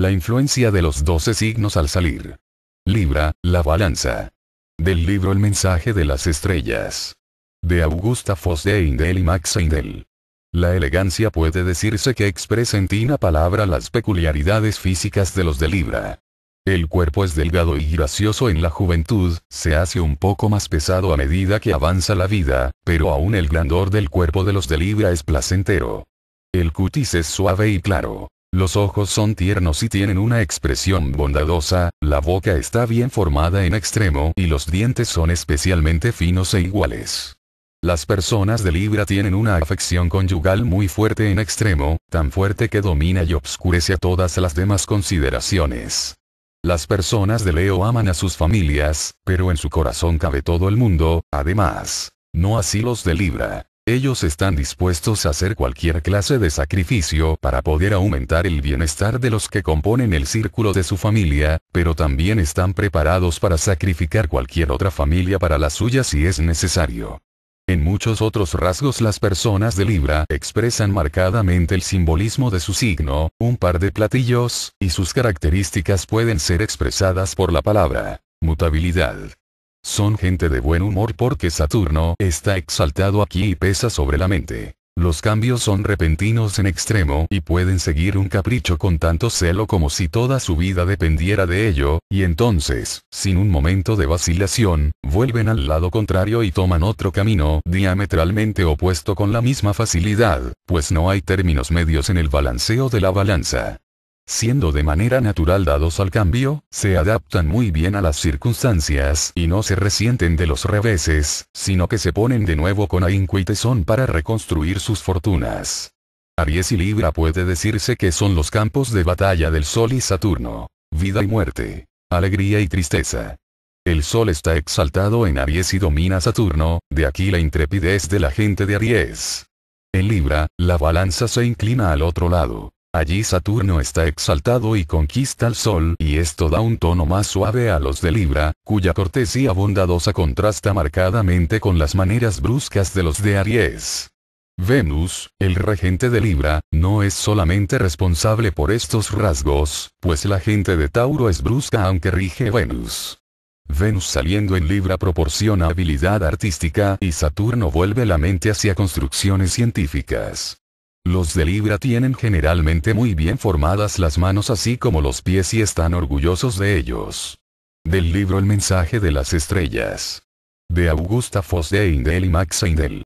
La influencia de los doce signos al salir. Libra, la balanza. Del libro El mensaje de las estrellas. De Augusta Foss de Eindel y Max Eindel. La elegancia puede decirse que expresa en tina palabra las peculiaridades físicas de los de Libra. El cuerpo es delgado y gracioso en la juventud, se hace un poco más pesado a medida que avanza la vida, pero aún el grandor del cuerpo de los de Libra es placentero. El cutis es suave y claro. Los ojos son tiernos y tienen una expresión bondadosa, la boca está bien formada en extremo y los dientes son especialmente finos e iguales. Las personas de Libra tienen una afección conyugal muy fuerte en extremo, tan fuerte que domina y obscurece a todas las demás consideraciones. Las personas de Leo aman a sus familias, pero en su corazón cabe todo el mundo, además. No así los de Libra. Ellos están dispuestos a hacer cualquier clase de sacrificio para poder aumentar el bienestar de los que componen el círculo de su familia, pero también están preparados para sacrificar cualquier otra familia para la suya si es necesario. En muchos otros rasgos las personas de Libra expresan marcadamente el simbolismo de su signo, un par de platillos, y sus características pueden ser expresadas por la palabra mutabilidad. Son gente de buen humor porque Saturno está exaltado aquí y pesa sobre la mente. Los cambios son repentinos en extremo y pueden seguir un capricho con tanto celo como si toda su vida dependiera de ello, y entonces, sin un momento de vacilación, vuelven al lado contrario y toman otro camino diametralmente opuesto con la misma facilidad, pues no hay términos medios en el balanceo de la balanza siendo de manera natural dados al cambio, se adaptan muy bien a las circunstancias y no se resienten de los reveses, sino que se ponen de nuevo con ahínco y tesón para reconstruir sus fortunas. Aries y Libra puede decirse que son los campos de batalla del Sol y Saturno. Vida y muerte. Alegría y tristeza. El Sol está exaltado en Aries y domina Saturno, de aquí la intrepidez de la gente de Aries. En Libra, la balanza se inclina al otro lado. Allí Saturno está exaltado y conquista al Sol y esto da un tono más suave a los de Libra, cuya cortesía bondadosa contrasta marcadamente con las maneras bruscas de los de Aries. Venus, el regente de Libra, no es solamente responsable por estos rasgos, pues la gente de Tauro es brusca aunque rige Venus. Venus saliendo en Libra proporciona habilidad artística y Saturno vuelve la mente hacia construcciones científicas. Los de Libra tienen generalmente muy bien formadas las manos así como los pies y están orgullosos de ellos. Del libro El mensaje de las estrellas. De Augusta Foss de y Max Eindel.